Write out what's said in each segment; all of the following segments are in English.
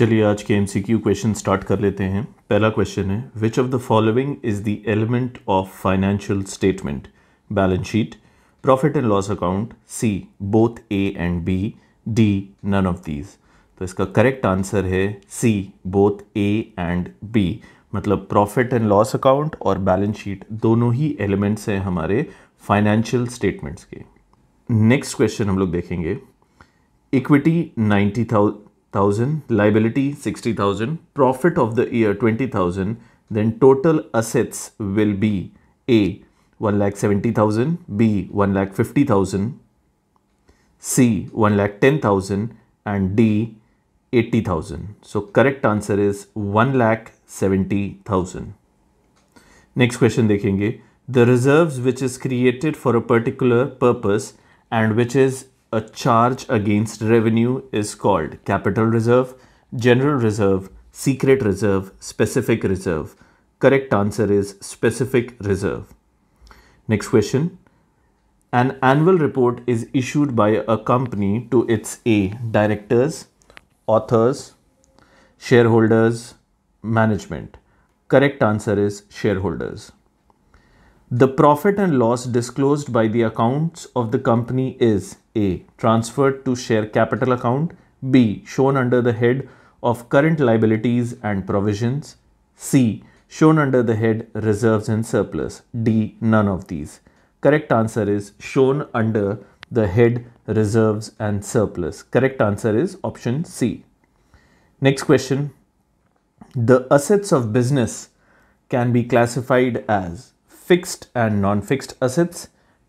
चलिए आज के एमसीक्यू क्वेश्चन स्टार्ट कर लेते हैं पहला क्वेश्चन है which of the following is the element of financial statement balance sheet profit and loss account C both A and B D none of these तो इसका करेक्ट आंसर है C both A and B मतलब profit and loss account और balance sheet दोनों ही elements हैं हमारे financial statements के नेक्स्ट क्वेश्चन हम लोग देखेंगे equity ninety thousand thousand, liability sixty thousand, profit of the year twenty thousand, then total assets will be A one lakh seventy thousand, B one lakh fifty thousand, C one lakh ten thousand, and D eighty thousand. So correct answer is one lakh seventy thousand. Next question देखेंगे the reserves which is created for a particular purpose and which is a charge against revenue is called capital reserve, general reserve, secret reserve, specific reserve. Correct answer is specific reserve. Next question. An annual report is issued by a company to its A. Directors, authors, shareholders, management. Correct answer is shareholders. The profit and loss disclosed by the accounts of the company is A. Transferred to share capital account B. Shown under the head of current liabilities and provisions C. Shown under the head reserves and surplus D. None of these. Correct answer is shown under the head reserves and surplus. Correct answer is option C. Next question. The assets of business can be classified as fixed and non-fixed assets,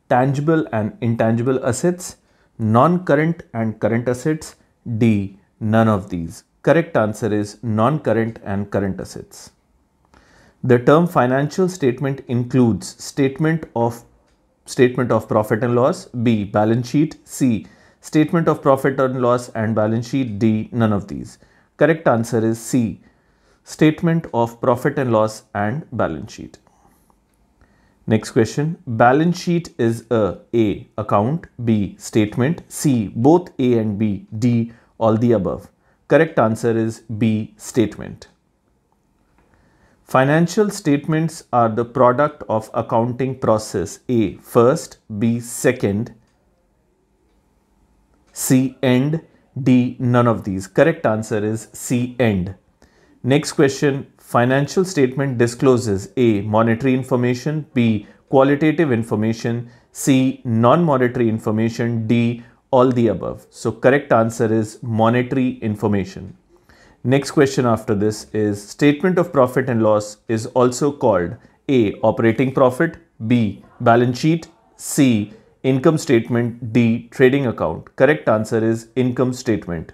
tangible and intangible assets, non-current and current assets, D, none of these. Correct answer is non-current and current assets. The term financial statement includes statement of statement of profit and loss, B, balance sheet, C, statement of profit and loss and balance sheet, D, none of these. Correct answer is C, statement of profit and loss and balance sheet. Next question. Balance sheet is a A. Account B. Statement C. Both A and B. D. All the above. Correct answer is B. Statement. Financial statements are the product of accounting process A. First. B. Second. C. End. D. None of these. Correct answer is C. End. Next question. Financial statement discloses A. Monetary information, B. Qualitative information, C. Non-monetary information, D. All the above. So correct answer is monetary information. Next question after this is statement of profit and loss is also called A. Operating profit, B. Balance sheet, C. Income statement, D. Trading account. Correct answer is income statement.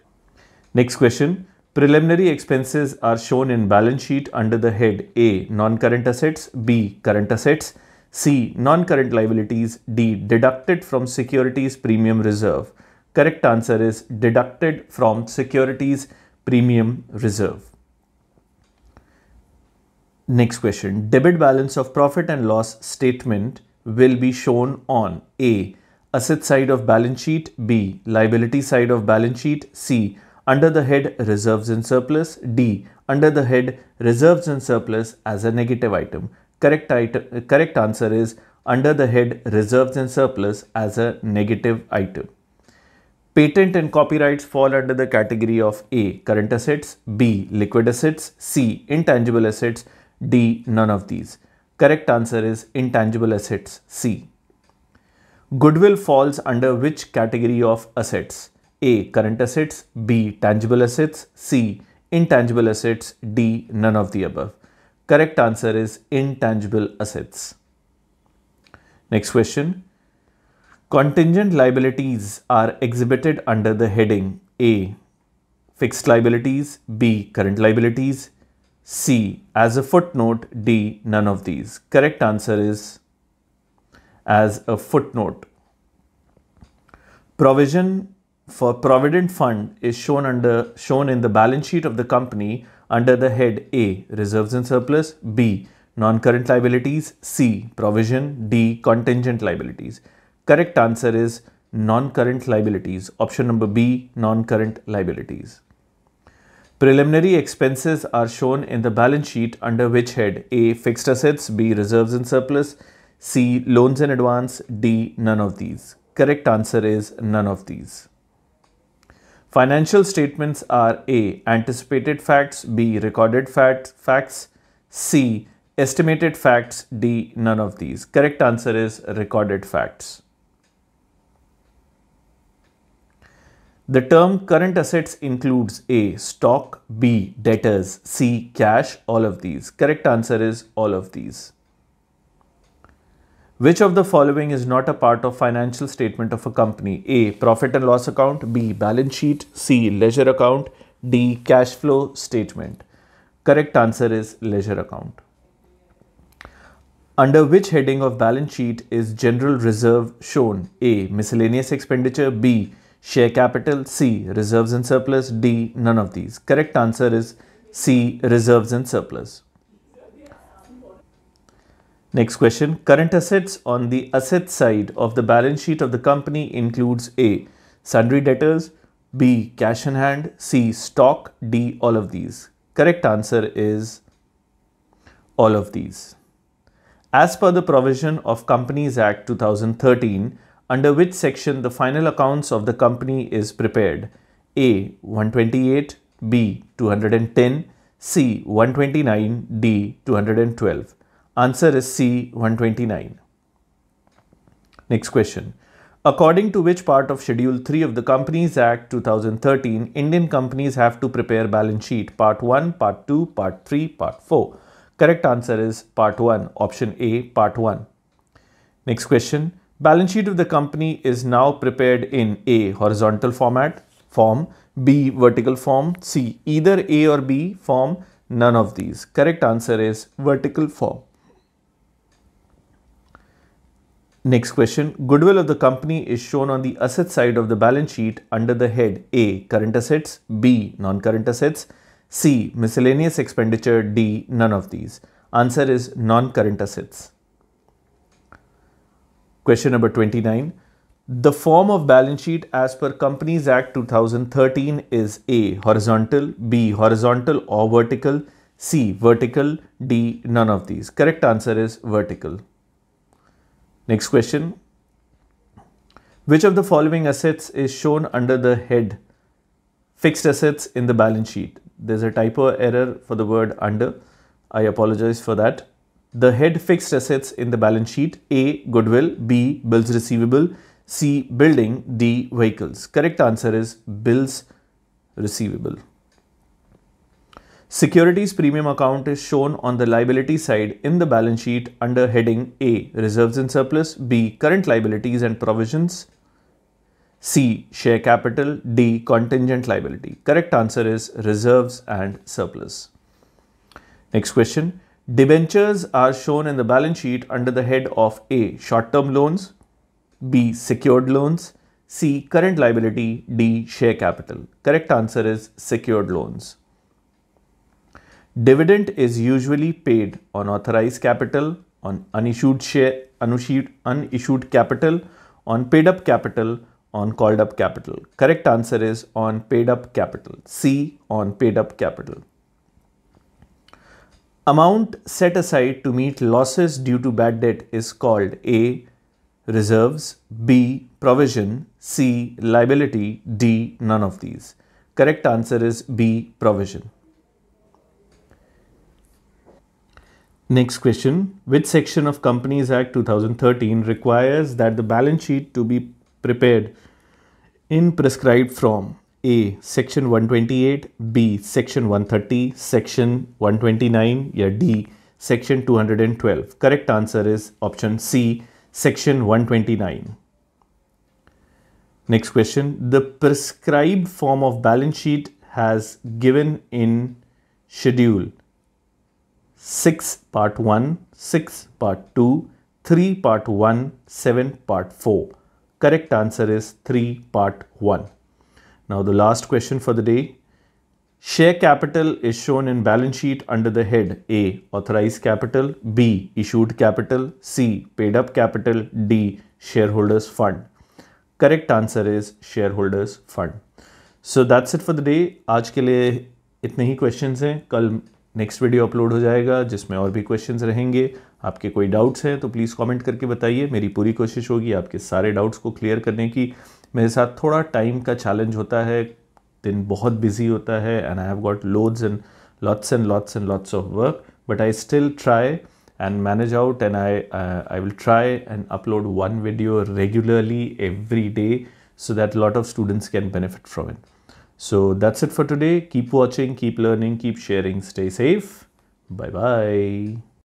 Next question. Preliminary expenses are shown in balance sheet under the head A. Non-current assets B. Current assets C. Non-current liabilities D. Deducted from securities premium reserve. Correct answer is deducted from securities premium reserve. Next question. Debit balance of profit and loss statement will be shown on A. Asset side of balance sheet B. Liability side of balance sheet C under the head reserves in surplus, D under the head reserves in surplus as a negative item. Correct, item, correct answer is under the head reserves in surplus as a negative item. Patent and copyrights fall under the category of A. Current assets, B. Liquid assets, C. Intangible assets, D. None of these. Correct answer is intangible assets, C. Goodwill falls under which category of assets? A. Current assets, B. Tangible assets, C. Intangible assets, D. None of the above. Correct answer is intangible assets. Next question. Contingent liabilities are exhibited under the heading A. Fixed liabilities, B. Current liabilities, C. As a footnote, D. None of these. Correct answer is as a footnote. Provision for provident fund is shown under shown in the balance sheet of the company under the head A reserves and surplus B non-current liabilities C provision D contingent liabilities correct answer is non-current liabilities option number B non-current liabilities preliminary expenses are shown in the balance sheet under which head A fixed assets B reserves and surplus C loans in advance D none of these correct answer is none of these Financial statements are A. Anticipated facts, B. Recorded fact, facts, C. Estimated facts, D. None of these. Correct answer is recorded facts. The term current assets includes A. Stock, B. Debtors, C. Cash, all of these. Correct answer is all of these. Which of the following is not a part of financial statement of a company? A. Profit and loss account. B. Balance sheet. C. Leisure account. D. Cash flow statement. Correct answer is leisure account. Under which heading of balance sheet is general reserve shown? A. Miscellaneous expenditure. B. Share capital. C. Reserves and surplus. D. None of these. Correct answer is C. Reserves and surplus. Next question. Current assets on the asset side of the balance sheet of the company includes A. Sundry debtors, B. Cash in hand, C. Stock, D. All of these. Correct answer is all of these. As per the provision of Companies Act 2013, under which section the final accounts of the company is prepared? A. 128, B. 210, C. 129, D. 212. Answer is C 129. Next question. According to which part of Schedule 3 of the Companies Act 2013, Indian companies have to prepare balance sheet Part 1, Part 2, Part 3, Part 4. Correct answer is Part 1, option A, Part 1. Next question. Balance sheet of the company is now prepared in A, horizontal format, form, B, vertical form, C, either A or B form, none of these. Correct answer is vertical form. Next question. Goodwill of the company is shown on the asset side of the balance sheet under the head A. Current assets B. Non-current assets C. Miscellaneous expenditure D. None of these. Answer is non-current assets. Question number 29. The form of balance sheet as per Companies Act 2013 is A. Horizontal B. Horizontal or vertical C. Vertical D. None of these. Correct answer is vertical. Next question. Which of the following assets is shown under the head fixed assets in the balance sheet? There's a typo error for the word under. I apologize for that. The head fixed assets in the balance sheet A. Goodwill, B. Bills receivable, C. Building, D. Vehicles. Correct answer is bills receivable. Securities premium account is shown on the liability side in the balance sheet under heading A reserves and surplus, B current liabilities and provisions, C share capital, D contingent liability. Correct answer is reserves and surplus. Next question. Debentures are shown in the balance sheet under the head of A. Short-term loans, B. Secured loans, C. Current liability, D. Share capital. Correct answer is secured loans. Dividend is usually paid on authorized capital, on unissued share, unissued, unissued capital, on paid up capital, on called up capital. Correct answer is on paid up capital. C on paid up capital. Amount set aside to meet losses due to bad debt is called A reserves, B provision, C liability, D none of these. Correct answer is B provision. Next question, which section of Companies Act 2013 requires that the balance sheet to be prepared in prescribed form? A. Section 128, B. Section 130, Section 129, yeah, D. Section 212. Correct answer is option C. Section 129. Next question, the prescribed form of balance sheet has given in schedule six part one six part two three part one seven part four correct answer is three part one now the last question for the day share capital is shown in balance sheet under the head A authorise capital B issued capital C paid up capital D shareholders fund correct answer is shareholders fund so that's it for the day आज के लिए इतने ही question हैं कल next video upload हो जाएगा जिसमें और भी क्वेश्चंस रहेंगे आपके कोई डाउट्स हैं तो प्लीज़ कमेंट करके बताइए मेरी पूरी कोशिश होगी आपके सारे डाउट्स को क्लियर करने की मेरे साथ थोड़ा टाइम का चैलेंज होता है दिन बहुत बिजी होता है and I have got loads and lots and lots and lots of work but I still try and manage out and I I will try and upload one video regularly every day so that lot of students can benefit from it So that's it for today. Keep watching, keep learning, keep sharing. Stay safe. Bye bye.